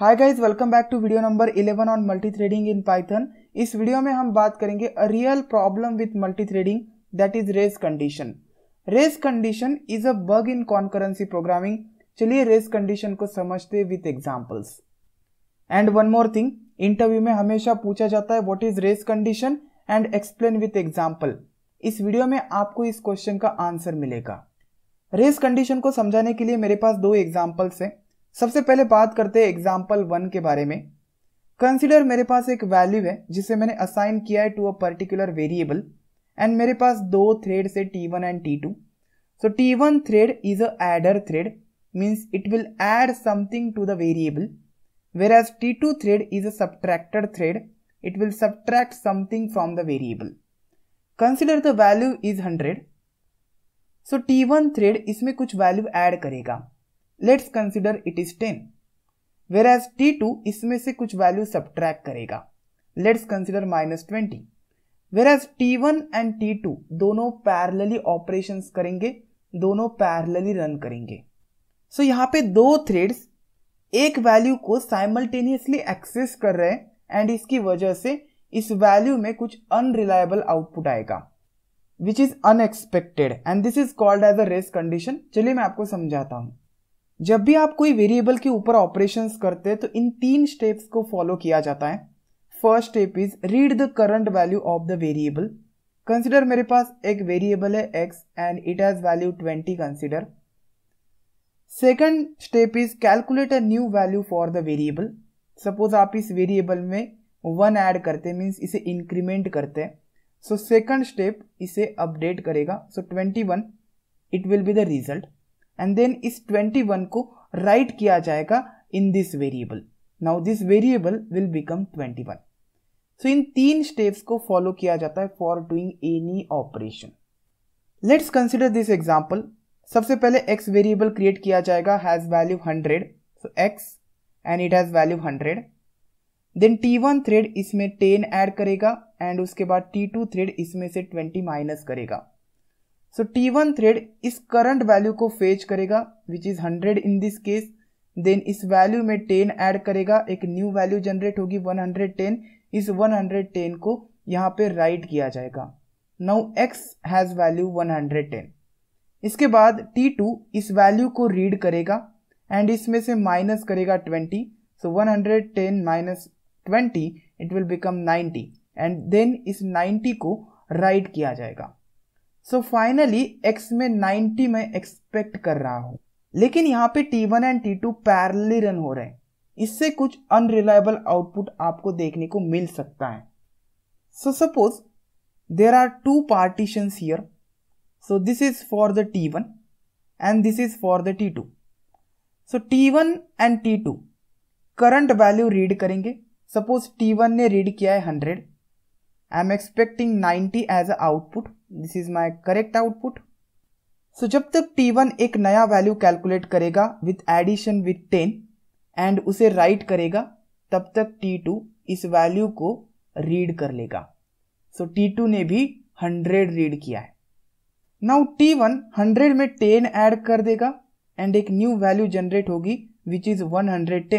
Hi guys welcome back to video number 11 on multi threading in Python इस वीडियो में हम बात करेंगे a real problem with multi threading that is race condition race condition is a bug in concurrency programming चलिए race condition को समझते with examples and one more thing interview में हमेशा पूछा जाता है what is race condition and explain with example इस वीडियो में आपको इस क्वेश्चन का आंसर मिलेगा रेस कंडीशन को समझाने के लिए मेरे पास दो एग्जाम्पल्स हैं सबसे पहले बात करते हैं एग्जाम्पल वन के बारे में कंसिडर मेरे पास एक वैल्यू है जिसे मैंने असाइन किया है to a particular variable and मेरे पास दो thread say T one and T two so T one thread is adder thread means it will add something to the variable whereas T two thread is a subtracted thread will subtract something from the variable consider the value is hundred so T one thread इसमें कुछ value add करेगा let's consider it is ten whereas T two इसमें से कुछ value track करेगा let's consider minus twenty whereas T one and T two दोनों parallelly operation करेंगे दोनों पैरलली रन करेंगे सो so, यहाँ पे दो थ्रेड्स एक वैल्यू को साइमल्टेनियसली एक्सेस कर रहे हैं एंड इसकी वजह से इस वैल्यू में कुछ अनरिलायबल आउटपुट आएगा which is unexpected and this is called as a race condition चलिए मैं आपको समझाता हूँ जब भी आप कोई वेरिएबल के ऊपर ऑपरेशंस करते हैं तो इन तीन स्टेप्स को फॉलो किया जाता है first step is read the current value of the variable consider मेरे पास एक वेरिएबल है X and it has value twenty consider second step is calculate a new value for the variable suppose आप इस variable में one add करते हैं means इसे इंक्रीमेंट करते हैं सो सेकंड स्टेप इसे अपडेट करेगा so twenty one it will be the result and then इस 21 को राइट किया जाएगा in this variable now this variable will become 21 so इन तीन स्टेप्स को फॉलो किया जाता है for doing any operation let's consider this example सबसे पहले x वेरिएबल क्रिएट किया जाएगा has value 100 so x and it has value 100 then t1 thread इसमें 10 ऐड करेगा एंड उसके बाद t2 थ्रेड इसमें से 20 माइनस करेगा सो टी वन थ्रेड इस करंट वैल्यू को फेच करेगा which is hundred in this case then इस वैल्यू में टेन ऐड करेगा एक न्यू वैल्यू जनरेट होगी वन हंड्रेड टेन इस वन हंड्रेड टेन को यहाँ पे राइट किया जाएगा now X has value one hundred ten इसके बाद टी टू इस वैल्यू को रीड करेगा एंड इसमें से माइनस करेगा twenty so one hundred ten minus twenty it will become ninety and then इस नाइन्टी को राइट किया जाएगा सो फाइनली एक्स में 90 में एक्सपेक्ट कर रहा हूं लेकिन यहाँ पे T one and T two parallelly run हो रहे हैं इससे कुछ अनरिलायबल आउटपुट आपको देखने को मिल सकता है so suppose there are two partition here so this is for the T one and this is for the T two so T one and T two current value read करेंगे suppose T one ने read किया है hundred I am expecting ninety as a output this is my correct output so जब तक T1 एक नया value calculate करेगा with addition with 10 and उसे राइट करेगा तब तक T2 इस वैल्यू को रीड कर लेगा सो so, T2 ने भी 100 रीड किया है नाउ T1 100 में 10 ऐड कर देगा एंड एक न्यू वैल्यू जनरेट होगी विच इज 110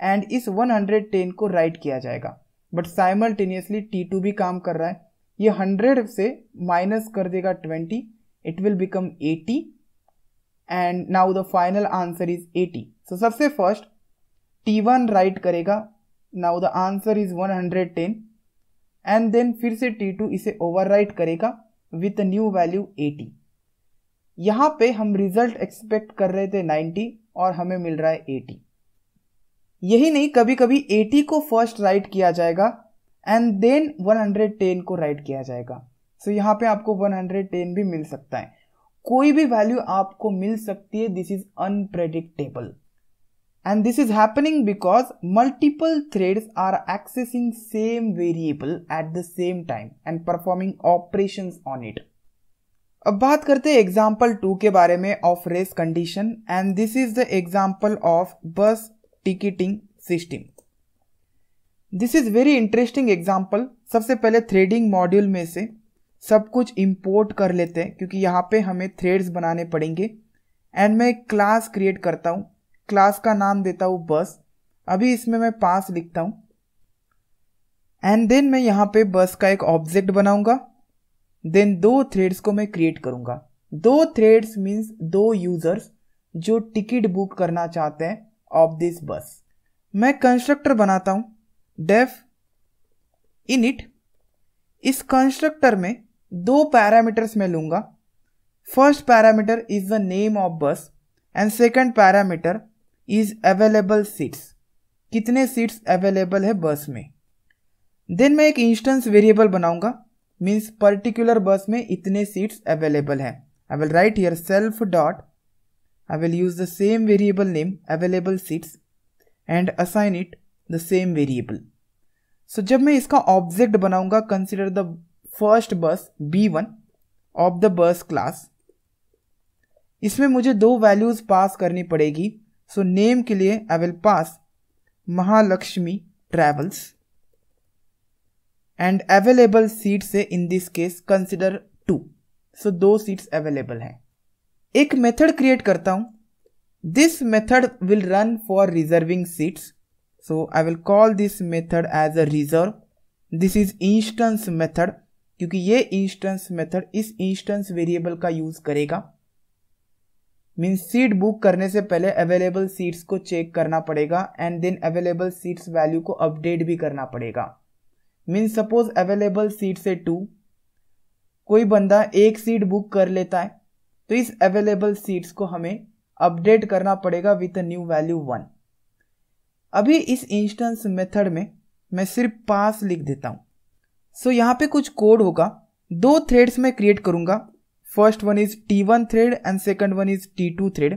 एंड इस 110 को राइट किया जाएगा बट साइमल्टेनियसली T2 भी काम कर रहा है ये हंड्रेड से माइनस कर देगा twenty it will become eighty and now the final answer is eighty so सबसे फर्स्ट टी वन राइट करेगा now the answer is one hundred ten and then फिर से टी टू इसे ओवर राइट करेगा with new value eighty यहाँ पे हम result expect कर रहे थे 90 और हमें मिल रहा है 80 यही नहीं कभी कभी 80 को फर्स्ट राइट किया जाएगा एंड देन 110 को राइट किया जाएगा सो so, यहाँ पे आपको 110 भी मिल सकता है कोई भी वैल्यू आपको मिल सकती है this is unpredictable and this is happening because multiple threads are accessing same variable at the same time and performing operation on it अब बात करते हैं एग्जाम्पल टू के बारे में of race condition and this is the example of bus ticketing system this is very interesting example सबसे पहले threading module में से सब कुछ इम्पोर्ट कर लेते हैं क्योंकि यहाँ पे हमें थ्रेड्स बनाने पड़ेंगे एंड मैं एक क्लास क्रिएट करता हूँ क्लास का नाम देता हूँ बस अभी इसमें मैं पास लिखता हूँ एंड देन मैं यहाँ पे बस का एक ऑब्जेक्ट बनाऊंगा देन दो थ्रेड्स को मैं क्रिएट करूंगा दो थ्रेड्स मीन्स दो यूजर्स जो टिकट बुक करना चाहते हैं ऑफ दिस बस मैं कंस्ट्रक्टर बनाता हूँ डेफ इनिट इस कंस्ट्रक्टर में दो पैरामीटर्स में लूंगा first parameter is the name of bus and second parameter is available seats कितने सीट्स अवेलेबल है बस में देन मैं एक इंस्टेंस वेरिएबल बनाऊंगा मीन्स पर्टिकुलर बस में इतने सीट्स अवेलेबल हैं I will write here self dot I will use the same variable name available seats and assign it the same variable so जब मैं इसका ऑब्जेक्ट बनाऊंगा consider the first bus B one of the bus class इसमें मुझे दो values pass करनी पड़ेगी सो so, name के लिए I will pass Mahalakshmi travels and available seat से in this case consider two so दो सीट्स अवेलेबल हैं एक मेथड क्रिएट करता हूं this method will run for reserving seats so I will call this method as a reserve this is instance method क्योंकि ये instance method इस instance variable का use करेगा मीन सीट बुक करने से पहले अवेलेबल सीट्स को चेक करना पड़ेगा and then available seats value को अपडेट भी करना पड़ेगा मीन सपोज अवेलेबल सीट से टू कोई बंदा एक सीट बुक कर लेता है तो इस अवेलेबल सीट्स को हमें अपडेट करना पड़ेगा with a new value one अभी इस इंस्टेंस मेथड में मैं सिर्फ पास लिख देता हूँ सो so, यहाँ पे कुछ कोड होगा दो थ्रेड्स मैं क्रिएट करूँगा first one is T one thread and second one is T two thread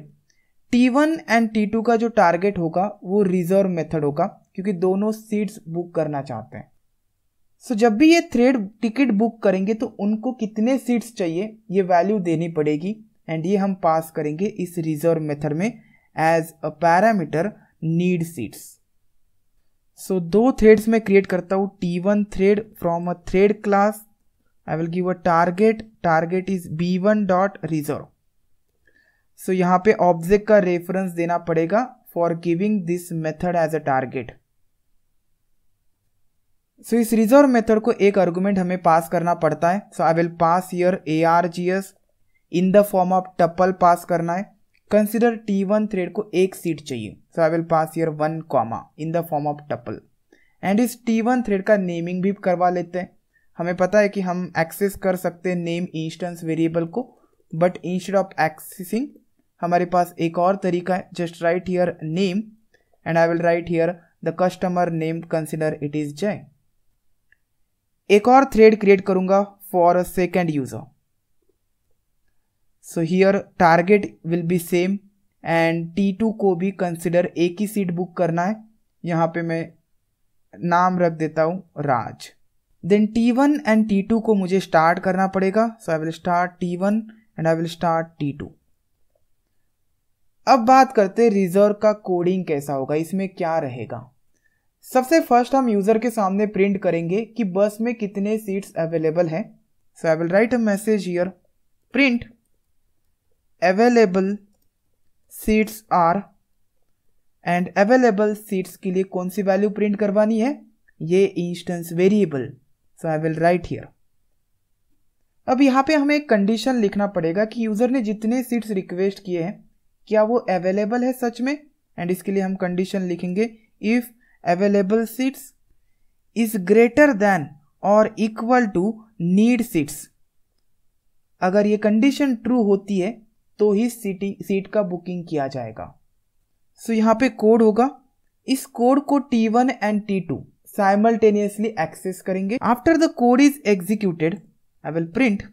T one and T two का जो टारगेट होगा वो रिजर्व मेथड होगा क्योंकि दोनों सीट्स बुक करना चाहते हैं सो so, जब भी ये थ्रेड टिकट बुक करेंगे तो उनको कितने सीट्स चाहिए ये वैल्यू देनी पड़ेगी एंड ये हम पास करेंगे इस रिजर्व मेथड में as a parameter need seats so दो थ्रेड्स में क्रिएट करता हूँ T one thread from a thread class I will give a target target is B one dot reserve so यहाँ पे ऑब्जेक्ट का रेफरेंस देना पड़ेगा for giving this method as a target so इस reserve method को एक argument हमें पास करना पड़ता है so I will pass here A R G S in the form of tuple pass करना है कंसिडर टी वन थ्रेड को एक सीट चाहिए so I will pass here one comma in the form of tuple and इस T one thread का naming भी करवा लेते हैं हमें पता है कि हम एक्सेस कर सकते हैं नेम इंस्टेंस वेरिएबल को बट इंस्टेड ऑफ एक्सेसिंग हमारे पास एक और तरीका है just write here name and I will write here the customer name consider it is Jay एक और थ्रेड क्रिएट करूंगा for a second user so here target will be same and T two को भी कंसिडर एक ही seat book करना है यहाँ पे मैं नाम रख देता हूँ Raj then T one and T two को मुझे स्टार्ट करना पड़ेगा so I will start T one and I will start T two अब बात करते हैं रिजर्व का कोडिंग कैसा होगा इसमें क्या रहेगा सबसे फर्स्ट हम यूज़र के सामने प्रिंट करेंगे कि बस में कितने सीट्स अवेलेबल हैं so I will write a message here print available seats are and available seats के लिए कौन सी वैल्यू प्रिंट करवानी है ये instance variable so I will write here अब यहाँ पे हमें एक कंडीशन लिखना पड़ेगा कि यूज़र ने जितने सीट्स रिक्वेस्ट किए हैं क्या वो अवेलेबल है सच में एंड इसके लिए हम कंडीशन लिखेंगे if available seats is greater than और इक्वल टू नीड सीट्स अगर ये कंडीशन ट्रू होती है तो ही सीटी सीट का बुकिंग किया जाएगा सो so, यहाँ पे कोड होगा इस कोड को T1 and two simultaneously access करेंगे after the code is executed I will print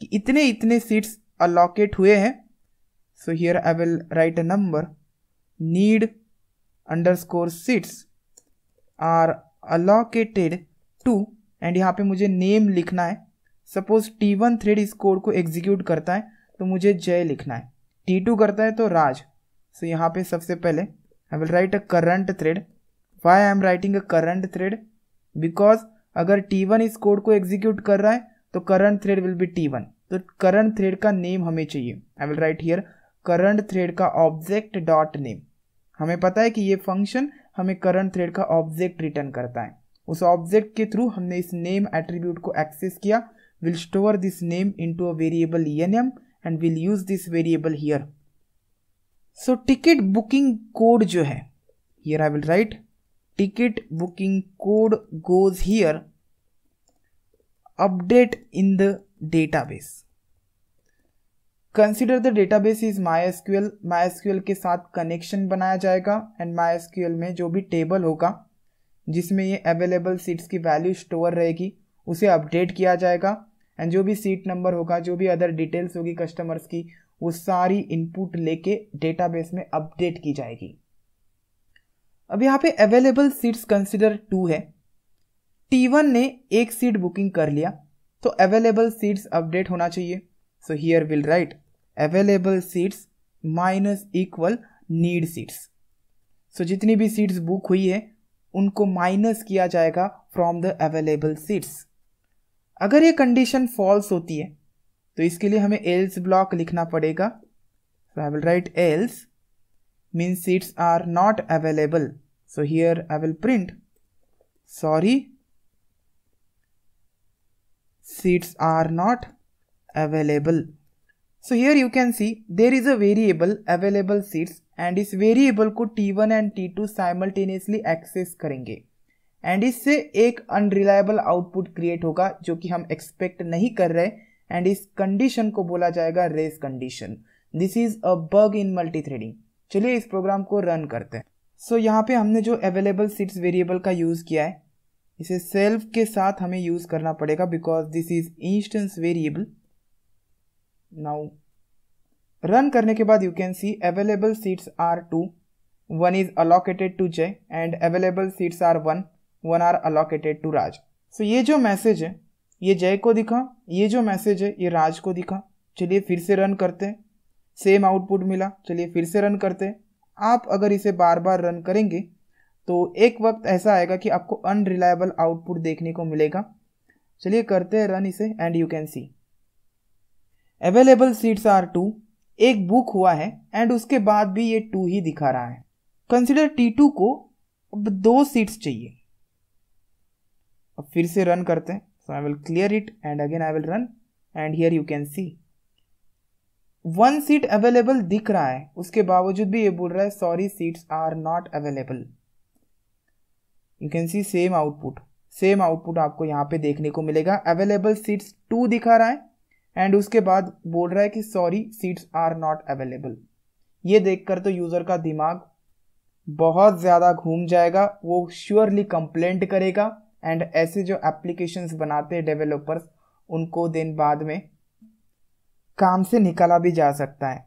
कि इतने इतने सीट्स अलॉकेट हुए हैं so here I will write a number need underscore seats are allocated to and यहाँ पे मुझे नेम लिखना है सपोज T1 थ्रेड इस कोड को एग्जीक्यूट करता है तो मुझे जय लिखना है टी टू करता है तो राज सो so, यहाँ पे सबसे पहले I will write a current thread why I am writing a current thread because अगर टी वन इस कोड को एग्जीक्यूट कर रहा है तो current thread will be T one तो करंट थ्रेड का नेम हमें चाहिए I will write here current thread का ऑब्जेक्ट डॉट नेम हमें पता है कि ये फंक्शन हमें करंट थ्रेड का ऑब्जेक्ट रिटर्न करता है उस ऑब्जेक्ट के थ्रू हमने इस नेम एट्रीब्यूट को एक्सेस किया will store this name to a variable E N M and will use this variable here so ticket booking code जो है here I will write ticket booking code goes here update in the database consider the data base is MySQL MySQL के साथ connection बनाया जाएगा and my SQL में जो भी table होगा जिसमें ये अवेलेबल सीट्स की वैल्यू स्टोर रहेगी उसे अपडेट किया जाएगा एंड जो भी सीट नंबर होगा जो भी अदर डिटेल्स होगी कस्टमर्स की वो सारी इनपुट लेके डेटाबेस में अपडेट की जाएगी अब यहाँ पे अवेलेबल सीट्स कंसिडर टू है टी वन ने एक सीट बुकिंग कर लिया तो अवेलेबल सीट्स अपडेट होना चाहिए so here will write available seats minus equal need seats so जितनी भी सीट्स बुक हुई है उनको माइनस किया जाएगा फ्रॉम द अवेलेबल सीट्स अगर ये कंडीशन फॉल्स होती है तो इसके लिए हमें एल्स ब्लॉक लिखना पड़ेगा so I will write else mean seats are not available so here I will print sorry seats are not available so here you can see there is a variable available seats and इस variable को T one and T two simultaneously access करेंगे and इससे एक unreliable output create होगा जो कि हम expect नहीं कर रहे एंड इस कंडीशन को बोला जाएगा race condition this is a bug in multithreading चलिए इस प्रोग्राम को रन करते हैं सो so, यहाँ पे हमने जो अवेलेबल सीट्स वेरिएबल का यूज़ किया है इसे सेल्फ के साथ हमें यूज़ करना पड़ेगा because this is instance variable now run करने के बाद you can see available seats are two one is allocated to Jay and available seats are one one are allocated to Raj so ये जो मैसेज है ये जय को दिखा ये जो मैसेज है ये राज को दिखा चलिए फिर से रन करते हैं सेम आउटपुट मिला चलिए फिर से रन करते हैं आप अगर इसे बार बार रन करेंगे तो एक वक्त ऐसा आएगा कि आपको अनरिलायबल आउटपुट देखने को मिलेगा चलिए करते हैं रन इसे and you can see available seats are two एक बुक हुआ है एंड उसके बाद भी ये टू ही दिखा रहा है कंसिडर टी टू को अब दो सीट्स चाहिए अब फिर से रन करते हैं so I will clear it and again I will run and here you can see one seat available दिख रहा है उसके बावजूद भी ये बोल रहा है sorry seats are not available you can see same output same output आपको यहाँ पे देखने को मिलेगा अवेलेबल सीट्स टू दिखा रहा है एंड उसके बाद बोल रहा है कि sorry seats are not available ये देखकर तो यूज़र का दिमाग बहुत ज़्यादा घूम जाएगा वो श्योरली कंप्लेंट करेगा एंड ऐसे जो एप्लीकेशंस बनाते हैं डेवलपर्स उनको दिन बाद में काम से निकाला भी जा सकता है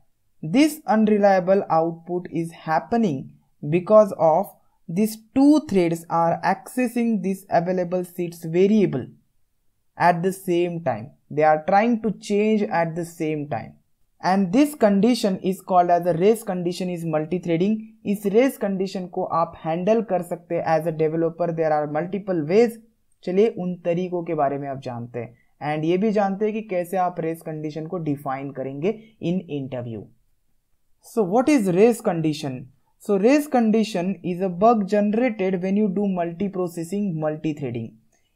this unreliable output is happening because of this two threads are accessing this available seats variable at the same time they are trying to change at the same time and this condition is called as a race condition is multithreading इस race condition को आप handle कर सकते हैं as a developer there are multiple ways चलिए उन तरीकों के बारे में आप जानते हैं एंड ये भी जानते हैं कि कैसे आप रेस कंडीशन को डिफाइन करेंगे in interview so what is race condition so race condition is a bug generated when you do multiprocessing multithreading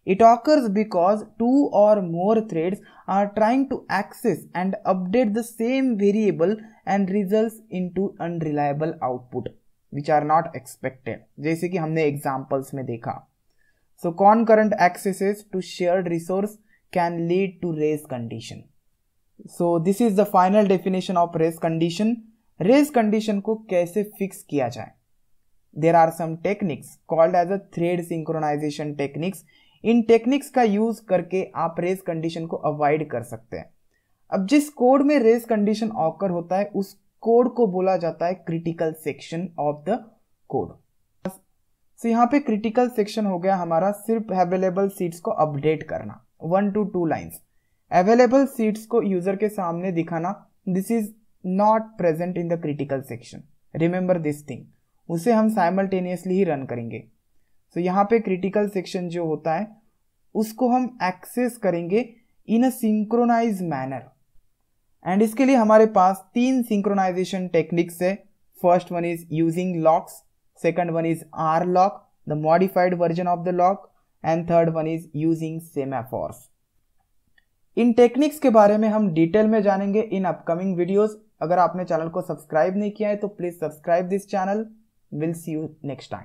It occurs because two or more threads are trying to access and update the same variable and results into unreliable output which are not expected जैसे कि हमने examples में देखा. So concurrent accesses to shared resource can lead to race condition. So this is the final definition of race condition. Race condition को कैसे fix किया जाए? There are some techniques called as a thread synchronization techniques इन techniques का use करके आप race condition को avoid कर सकते हैं अब जिस कोड में रेस कंडीशन ऑकर होता है उस कोड को बोला जाता है critical section of the code so यहाँ पे क्रिटिकल सेक्शन हो गया हमारा सिर्फ अवेलेबल सीट्स को अपडेट करना one two two lines available seats को यूजर के सामने दिखाना this is not present in the critical section remember this thing उसे हम साइमल्टेनियसली ही रन करेंगे सो so, यहाँ पे क्रिटिकल सेक्शन जो होता है उसको हम एक्सेस करेंगे in a synchronize manner and इसके लिए हमारे पास तीन सिंक्रोनाइजेशन टेक्निक्स है first one is using locks second one is R lock the modified version of the lock and third one is using semaphores इन टेक्निक्स के बारे में हम डिटेल में जानेंगे इन अपकमिंग वीडियोस अगर आपने चैनल को सब्सक्राइब नहीं किया है तो please subscribe this channel will see you next time